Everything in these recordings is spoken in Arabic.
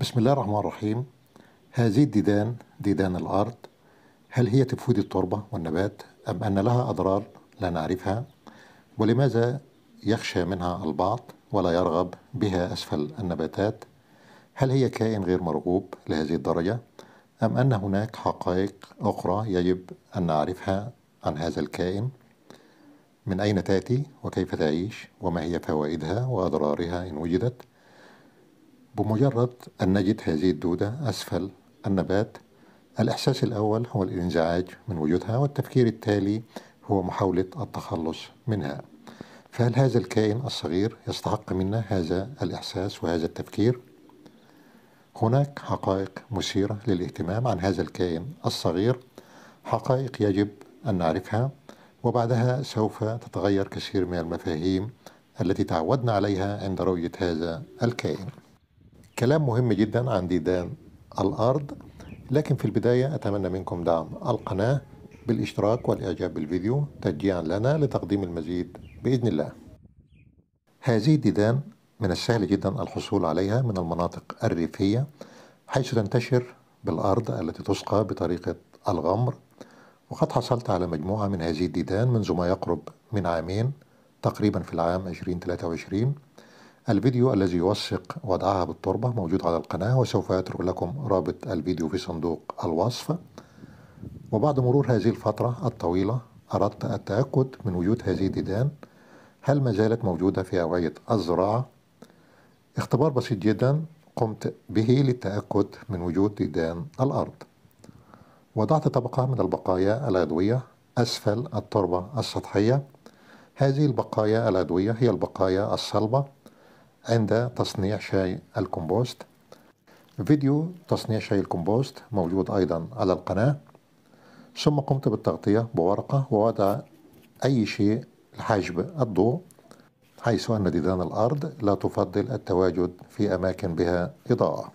بسم الله الرحمن الرحيم هذه الديدان ديدان الأرض هل هي تفيد التربة والنبات أم أن لها أضرار لا نعرفها ولماذا يخشى منها البعض ولا يرغب بها أسفل النباتات هل هي كائن غير مرغوب لهذه الدرجة أم أن هناك حقائق أخرى يجب أن نعرفها عن هذا الكائن من أين تأتي وكيف تعيش وما هي فوائدها وأضرارها إن وجدت بمجرد أن نجد هذه الدودة أسفل النبات الإحساس الأول هو الانزعاج من وجودها والتفكير التالي هو محاولة التخلص منها فهل هذا الكائن الصغير يستحق منا هذا الإحساس وهذا التفكير؟ هناك حقائق مثيرة للاهتمام عن هذا الكائن الصغير حقائق يجب أن نعرفها وبعدها سوف تتغير كثير من المفاهيم التي تعودنا عليها عند رؤية هذا الكائن كلام مهم جدا عن ديدان الأرض لكن في البداية أتمنى منكم دعم القناة بالاشتراك والإعجاب بالفيديو تشجيعا لنا لتقديم المزيد بإذن الله هذه الديدان من السهل جدا الحصول عليها من المناطق الريفية حيث تنتشر بالأرض التي تسقى بطريقة الغمر وقد حصلت على مجموعة من هذه الديدان منذ ما يقرب من عامين تقريبا في العام 2023 الفيديو الذي يوثق وضعها بالتربة موجود على القناة وسوف أترك لكم رابط الفيديو في صندوق الوصف وبعد مرور هذه الفترة الطويلة أردت التأكد من وجود هذه الديدان هل ما زالت موجودة في أوعية الزراعة اختبار بسيط جدا قمت به للتأكد من وجود ديدان الأرض وضعت طبقة من البقايا العضوية أسفل التربة السطحية هذه البقايا العضوية هي البقايا الصلبة عند تصنيع شاي الكمبوست فيديو تصنيع شاي الكمبوست موجود أيضا على القناة ثم قمت بالتغطية بورقة ووضع أي شيء لحجب الضوء حيث أن ديدان الأرض لا تفضل التواجد في أماكن بها إضاءة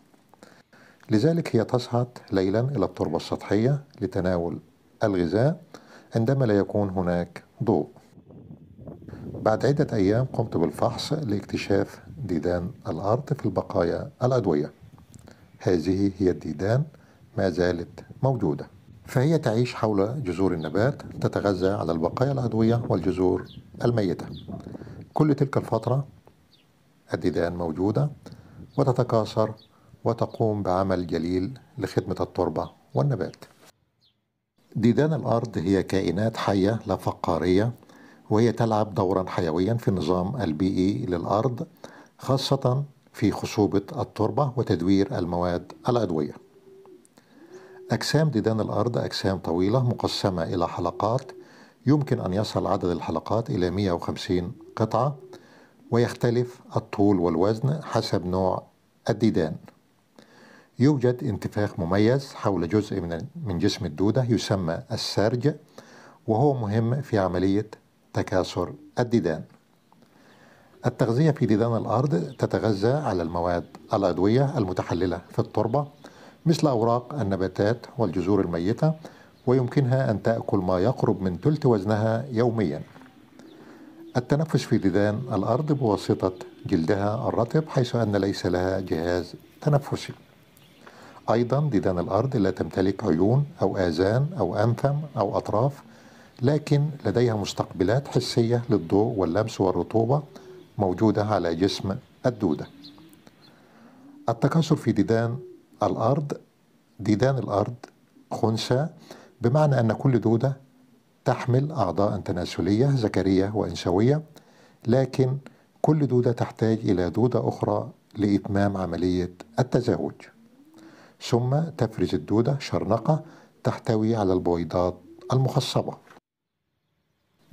لذلك هي تصعد ليلا إلى التربة السطحية لتناول الغذاء عندما لا يكون هناك ضوء بعد عدة أيام قمت بالفحص لاكتشاف ديدان الأرض في البقايا الأدوية هذه هي الديدان ما زالت موجودة فهي تعيش حول جذور النبات تتغذى على البقايا الأدوية والجذور الميتة كل تلك الفترة الديدان موجودة وتتكاثر وتقوم بعمل جليل لخدمة التربة والنبات ديدان الأرض هي كائنات حية لا فقارية وهي تلعب دورا حيويا في النظام البيئي للأرض خاصة في خصوبة التربة وتدوير المواد العضوية. أجسام ديدان الأرض أجسام طويلة مقسمة إلى حلقات يمكن أن يصل عدد الحلقات إلى 150 قطعة ويختلف الطول والوزن حسب نوع الديدان. يوجد انتفاخ مميز حول جزء من من جسم الدودة يسمى السرج وهو مهم في عملية تكاثر الديدان. التغذية في ديدان الأرض تتغذى على المواد الأدوية المتحللة في التربة مثل أوراق النباتات والجذور الميتة ويمكنها أن تأكل ما يقرب من ثلث وزنها يوميا التنفس في ديدان الأرض بواسطة جلدها الرطب حيث أن ليس لها جهاز تنفسي أيضا ديدان الأرض لا تمتلك عيون أو آذان أو أنثم أو أطراف لكن لديها مستقبلات حسية للضوء واللمس والرطوبة موجودة على جسم الدودة التكاثر في ديدان الأرض ديدان الأرض خنثى بمعنى أن كل دودة تحمل أعضاء تناسلية ذكرية وأنثوية لكن كل دودة تحتاج إلى دودة أخرى لإتمام عملية التزاوج ثم تفرز الدودة شرنقة تحتوي على البويضات المخصبة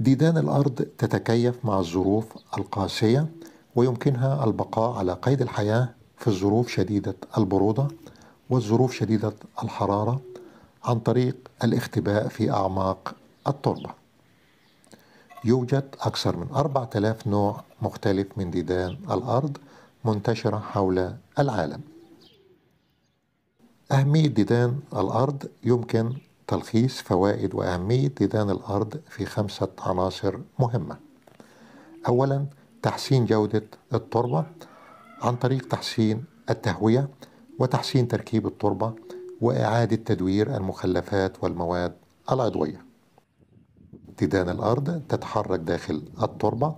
ديدان الأرض تتكيف مع الظروف القاسية ويمكنها البقاء على قيد الحياة في الظروف شديدة البرودة والظروف شديدة الحرارة عن طريق الاختباء في أعماق التربة. يوجد أكثر من 4000 نوع مختلف من ديدان الأرض منتشرة حول العالم. أهمية ديدان الأرض يمكن تلخيص فوائد وأهمية ديدان الأرض في خمسة عناصر مهمة. أولا تحسين جودة التربة عن طريق تحسين التهوية وتحسين تركيب التربة وإعادة تدوير المخلفات والمواد العضوية. ديدان الأرض تتحرك داخل التربة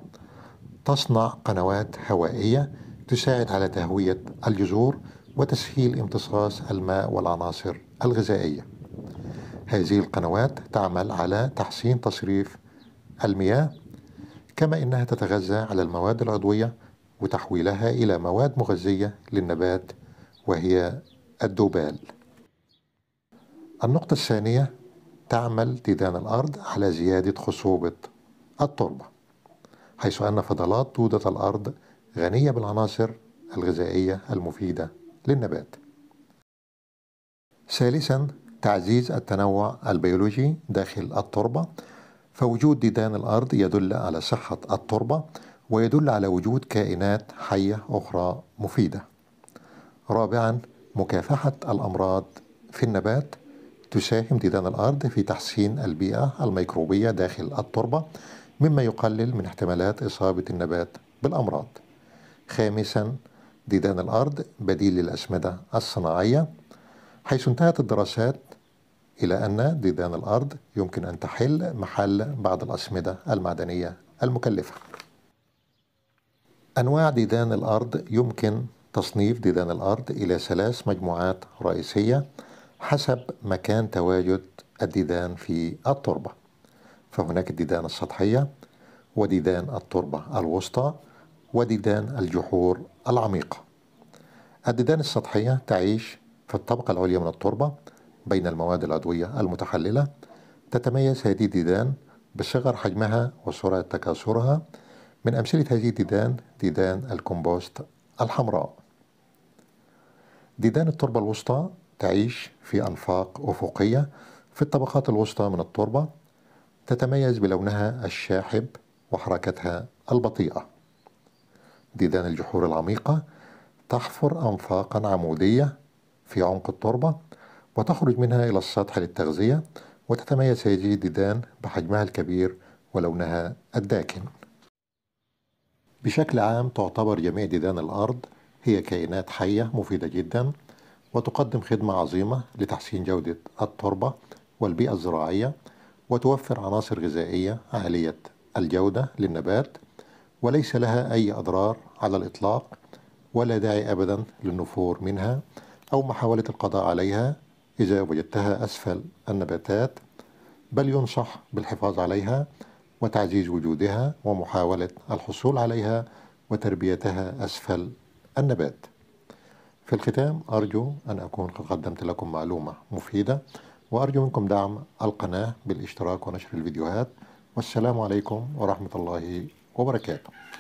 تصنع قنوات هوائية تساعد على تهوية الجذور وتسهيل امتصاص الماء والعناصر الغذائيه هذه القنوات تعمل على تحسين تصريف المياه كما انها تتغذى على المواد العضويه وتحويلها الى مواد مغذيه للنبات وهي الدوبال النقطه الثانيه تعمل ديدان الارض على زياده خصوبه التربه حيث ان فضلات دوده الارض غنيه بالعناصر الغذائيه المفيده للنبات ثالثا تعزيز التنوع البيولوجي داخل التربة فوجود ديدان الأرض يدل على صحة التربة ويدل على وجود كائنات حية أخرى مفيدة رابعا مكافحة الأمراض في النبات تساهم ديدان الأرض في تحسين البيئة الميكروبية داخل التربة مما يقلل من احتمالات إصابة النبات بالأمراض خامسا ديدان الأرض بديل للأسمدة الصناعية حيث انتهت الدراسات إلى أن ديدان الأرض يمكن أن تحل محل بعض الأسمدة المعدنية المكلفة. أنواع ديدان الأرض يمكن تصنيف ديدان الأرض إلى ثلاث مجموعات رئيسية حسب مكان تواجد الديدان في التربة. فهناك الديدان السطحية وديدان التربة الوسطى وديدان الجحور العميقة. الديدان السطحية تعيش في الطبقة العليا من التربة بين المواد العضوية المتحللة تتميز هذه الديدان بصغر حجمها وسرعة تكاثرها من أمثلة هذه الديدان ديدان الكومبوست الحمراء ديدان التربة الوسطى تعيش في أنفاق أفقية في الطبقات الوسطى من التربة تتميز بلونها الشاحب وحركتها البطيئة ديدان الجحور العميقة تحفر أنفاقا عمودية في عمق التربة وتخرج منها إلى السطح للتغذية وتتميز هذه الديدان بحجمها الكبير ولونها الداكن بشكل عام تعتبر جميع ديدان الأرض هي كائنات حية مفيدة جدا وتقدم خدمة عظيمة لتحسين جودة التربة والبيئة الزراعية وتوفر عناصر غذائية عالية الجودة للنبات وليس لها أي أضرار على الإطلاق ولا داعي أبدا للنفور منها أو محاولة القضاء عليها إذا وجدتها أسفل النباتات بل ينصح بالحفاظ عليها وتعزيز وجودها ومحاولة الحصول عليها وتربيتها أسفل النبات في الختام أرجو أن أكون قد قدمت لكم معلومة مفيدة وأرجو منكم دعم القناة بالاشتراك ونشر الفيديوهات والسلام عليكم ورحمة الله وبركاته